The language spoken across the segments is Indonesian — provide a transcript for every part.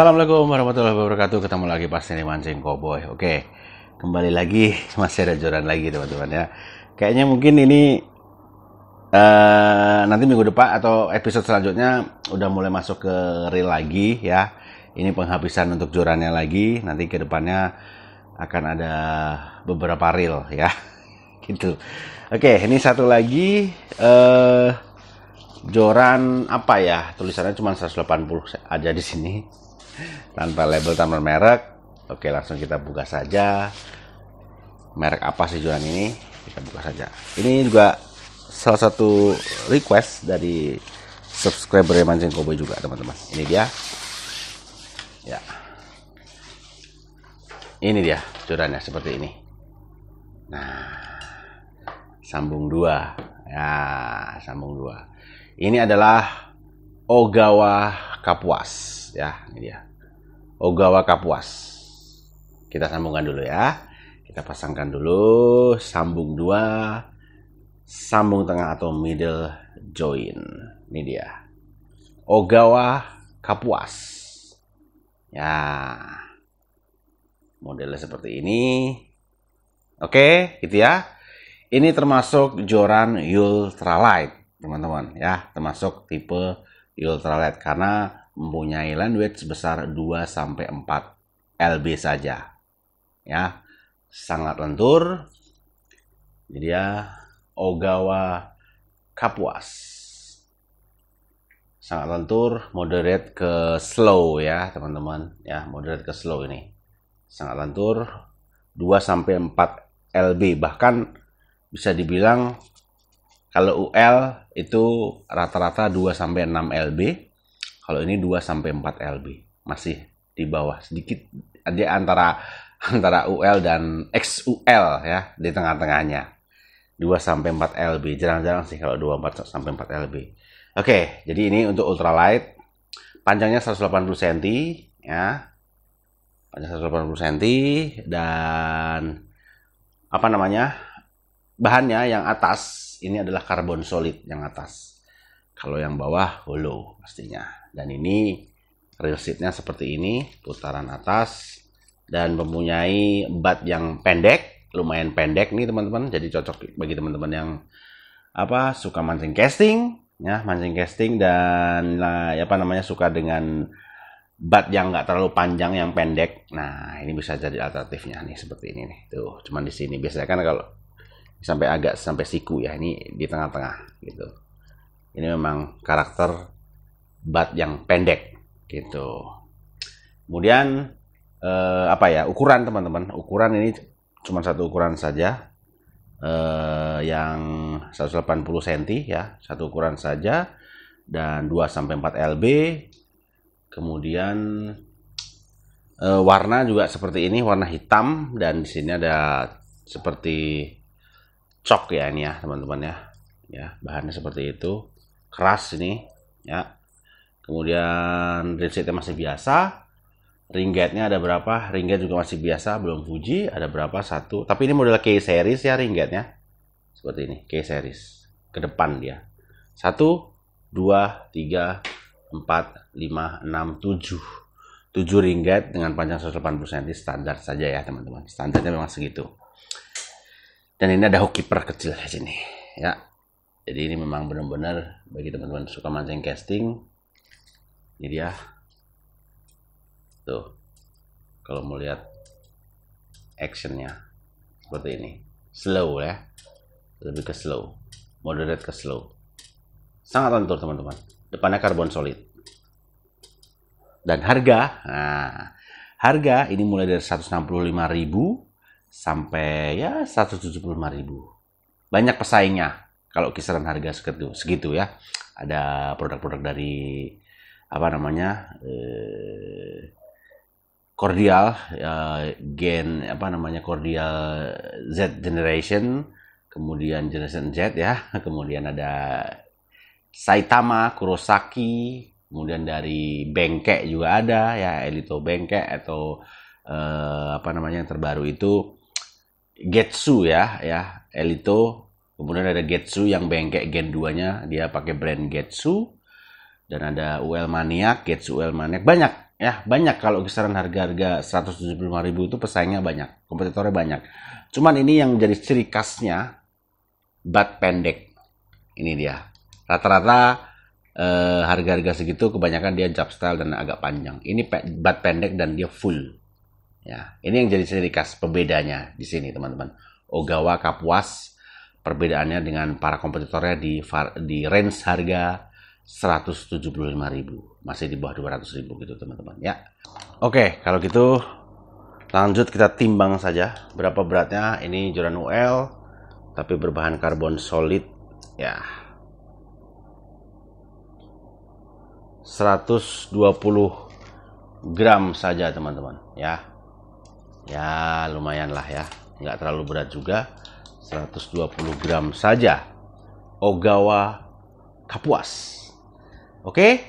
Assalamualaikum warahmatullahi wabarakatuh. Ketemu lagi pas ini mancing cowboy. Oke, kembali lagi masih ada joran lagi teman-teman ya. Kayaknya mungkin ini uh, nanti minggu depan atau episode selanjutnya udah mulai masuk ke reel lagi ya. Ini penghabisan untuk jorannya lagi. Nanti ke depannya akan ada beberapa reel ya, gitu. Oke, ini satu lagi. Uh, Joran apa ya tulisannya cuma 180 aja di sini tanpa label tanpa merek oke langsung kita buka saja merek apa sih jualan ini kita buka saja ini juga salah satu request dari subscriber mancing koboi juga teman-teman ini dia ya ini dia curannya seperti ini nah sambung dua ya sambung dua ini adalah Ogawa Kapuas ya ini dia Ogawa Kapuas. Kita sambungkan dulu ya. Kita pasangkan dulu sambung dua, sambung tengah atau middle join. Ini dia. Ogawa Kapuas. Ya. Modelnya seperti ini. Oke, gitu ya. Ini termasuk joran ultralight, teman-teman ya, termasuk tipe ultralight karena mempunyai language sebesar 2 sampai 4 LB saja. Ya, sangat lentur. Jadi ya Ogawa Kapuas. Sangat lentur, moderate ke slow ya, teman-teman. Ya, moderate ke slow ini. Sangat lentur 2 sampai 4 LB bahkan bisa dibilang kalau UL itu rata-rata 2 sampai 6 LB kalau ini 2 sampai 4 LB, masih di bawah sedikit dia antara antara UL dan XUL ya di tengah-tengahnya. 2 sampai 4 LB. Jarang-jarang sih kalau 2 4 sampai 4 LB. Oke, jadi ini untuk ultralight panjangnya 180 cm ya. Panjang 180 cm dan apa namanya? Bahannya yang atas ini adalah karbon solid yang atas. Kalau yang bawah hollow pastinya. Dan ini real seatnya seperti ini, putaran atas dan mempunyai bat yang pendek, lumayan pendek nih teman-teman. Jadi cocok bagi teman-teman yang apa suka mancing casting, ya mancing casting dan lah, ya apa namanya suka dengan bat yang nggak terlalu panjang yang pendek. Nah, ini bisa jadi alternatifnya nih seperti ini nih. Tuh, cuman di sini biasanya kan kalau sampai agak sampai siku ya ini di tengah-tengah gitu ini memang karakter bat yang pendek gitu. Kemudian eh, apa ya ukuran teman-teman? Ukuran ini cuma satu ukuran saja eh, yang 180 cm ya, satu ukuran saja dan 2 sampai 4 lb. Kemudian eh, warna juga seperti ini, warna hitam dan di sini ada seperti cok ya ini ya teman-teman ya. Ya, bahannya seperti itu keras ini ya kemudian rinsetnya masih biasa ringgitnya ada berapa ringgit juga masih biasa belum Fuji ada berapa satu tapi ini model K series ya ringgitnya seperti ini K series ke depan dia satu dua tiga empat lima enam tujuh tujuh ringgit dengan panjang 180 cm standar saja ya teman-teman standarnya memang segitu dan ini ada hook per kecil di sini ya jadi ini memang benar-benar bagi teman-teman suka mancing casting ini dia tuh kalau mau lihat actionnya seperti ini slow ya lebih ke slow moderate ke slow sangat lentur teman-teman depannya karbon solid dan harga nah harga ini mulai dari 165.000 sampai ya 175.000 banyak pesaingnya kalau kisaran harga segitu segitu ya ada produk-produk dari apa namanya eh, Cordial eh, gen apa namanya Cordial Z generation kemudian generation Z ya kemudian ada Saitama Kurosaki kemudian dari Bengkek juga ada ya Elito Bengkek atau eh, apa namanya yang terbaru itu Getsu ya ya Elito Kemudian ada Getsu yang bengkek Gen 2-nya, dia pakai brand Getsu. Dan ada UL Maniac, Getsu UL Maniac. Banyak ya, banyak kalau kisaran harga-harga 175 ribu itu pesaingnya banyak, kompetitornya banyak. Cuman ini yang jadi ciri khasnya bat pendek. Ini dia. Rata-rata eh, harga-harga segitu kebanyakan dia jab style dan agak panjang. Ini pe bat pendek dan dia full. Ya, ini yang jadi ciri khas pembedanya di sini, teman-teman. Ogawa Kapuas perbedaannya dengan para kompetitornya di di range harga 175.000 masih di bawah 200.000 gitu teman-teman ya oke kalau gitu lanjut kita timbang saja berapa beratnya ini joran UL tapi berbahan karbon solid ya 120 gram saja teman-teman ya ya lumayan lah ya nggak terlalu berat juga 120 gram saja. Ogawa Kapuas. Oke,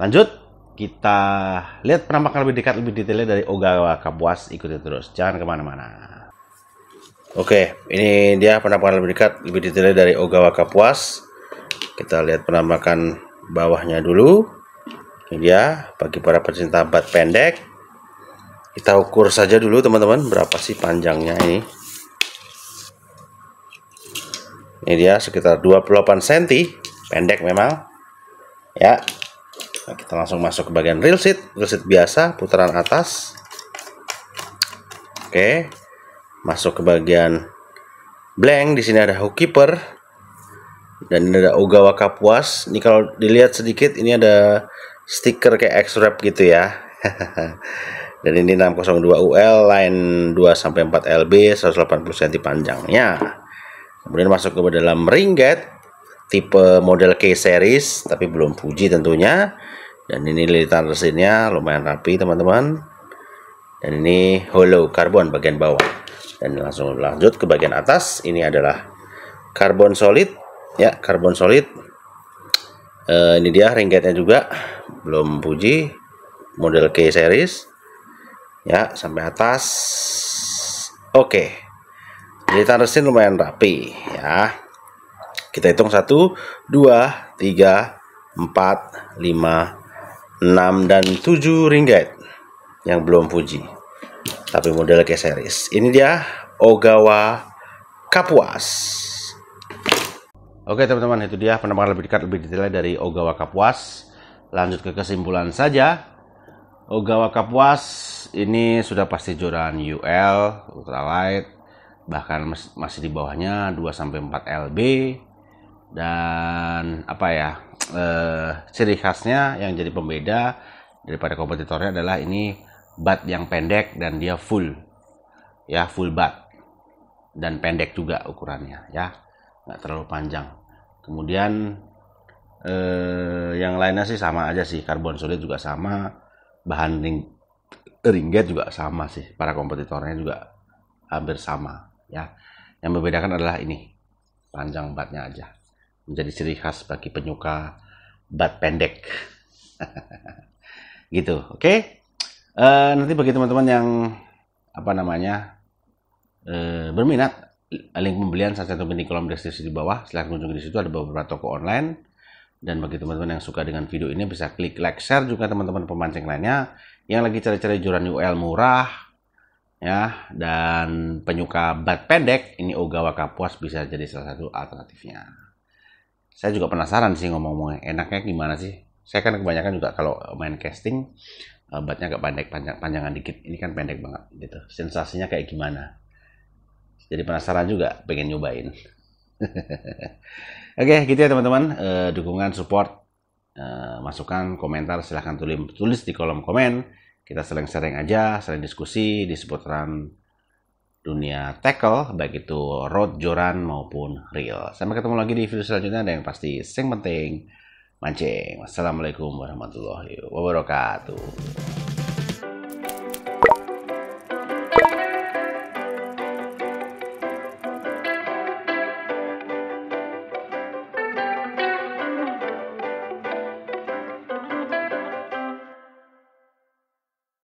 lanjut. Kita lihat penampakan lebih dekat, lebih detailnya dari Ogawa Kapuas. Ikuti terus, jangan kemana-mana. Oke, ini dia penampakan lebih dekat, lebih detailnya dari Ogawa Kapuas. Kita lihat penampakan bawahnya dulu. Ini dia, bagi para pecinta bat pendek. Kita ukur saja dulu teman-teman, berapa sih panjangnya ini ini dia sekitar 28 cm pendek memang ya nah, kita langsung masuk ke bagian real seat real seat biasa putaran atas oke masuk ke bagian blank di sini ada hook keeper dan ini ada Ogawa Kapuas ini kalau dilihat sedikit ini ada stiker kayak X-Wrap gitu ya dan ini 602 UL line 2 sampai 4 LB 180 cm panjangnya kemudian masuk ke dalam ringgit tipe model K series tapi belum Fuji tentunya dan ini lilitan resinnya lumayan rapi teman-teman dan ini hollow karbon bagian bawah dan langsung lanjut ke bagian atas ini adalah karbon solid ya karbon solid e, ini dia ringgetnya juga belum Fuji model K series ya sampai atas oke okay jadi tanesin lumayan rapi ya kita hitung 1 2 3 4 5 6 dan 7 ringgit yang belum Fuji tapi model kayak series ini dia Ogawa Kapuas Oke teman-teman itu dia Penampakan lebih dekat lebih detail dari Ogawa Kapuas lanjut ke kesimpulan saja Ogawa Kapuas ini sudah pasti joran UL ultralight bahkan masih di bawahnya 2 sampai 4 LB dan apa ya eh, ciri khasnya yang jadi pembeda daripada kompetitornya adalah ini bat yang pendek dan dia full ya full bat dan pendek juga ukurannya ya nggak terlalu panjang kemudian eh, yang lainnya sih sama aja sih karbon solid juga sama bahan ring, ringgit juga sama sih para kompetitornya juga hampir sama ya yang membedakan adalah ini panjang batnya aja menjadi ciri khas bagi penyuka bat pendek gitu oke okay? uh, eh, nanti bagi teman-teman yang apa namanya uh, berminat link pembelian saya cantumkan di kolom deskripsi di bawah silahkan kunjungi di situ ada beberapa toko online dan bagi teman-teman yang suka dengan video ini bisa klik like share juga teman-teman pemancing lainnya yang lagi cari-cari joran UL murah ya dan penyuka bat pendek ini Ogawa Kapuas bisa jadi salah satu alternatifnya. Saya juga penasaran sih ngomong ngomongnya enaknya gimana sih. Saya kan kebanyakan juga kalau main casting eh, batnya agak pendek panjang panjangan dikit. Ini kan pendek banget gitu. Sensasinya kayak gimana? Jadi penasaran juga pengen nyobain. Oke, gitu ya teman-teman. Uh, dukungan, support, uh, masukan, komentar silahkan tulis tulis di kolom komen kita sering-sering aja, sering diskusi di seputaran dunia tackle, baik itu road, joran, maupun real. Sampai ketemu lagi di video selanjutnya, ada yang pasti sing penting, mancing. Wassalamualaikum warahmatullahi wabarakatuh.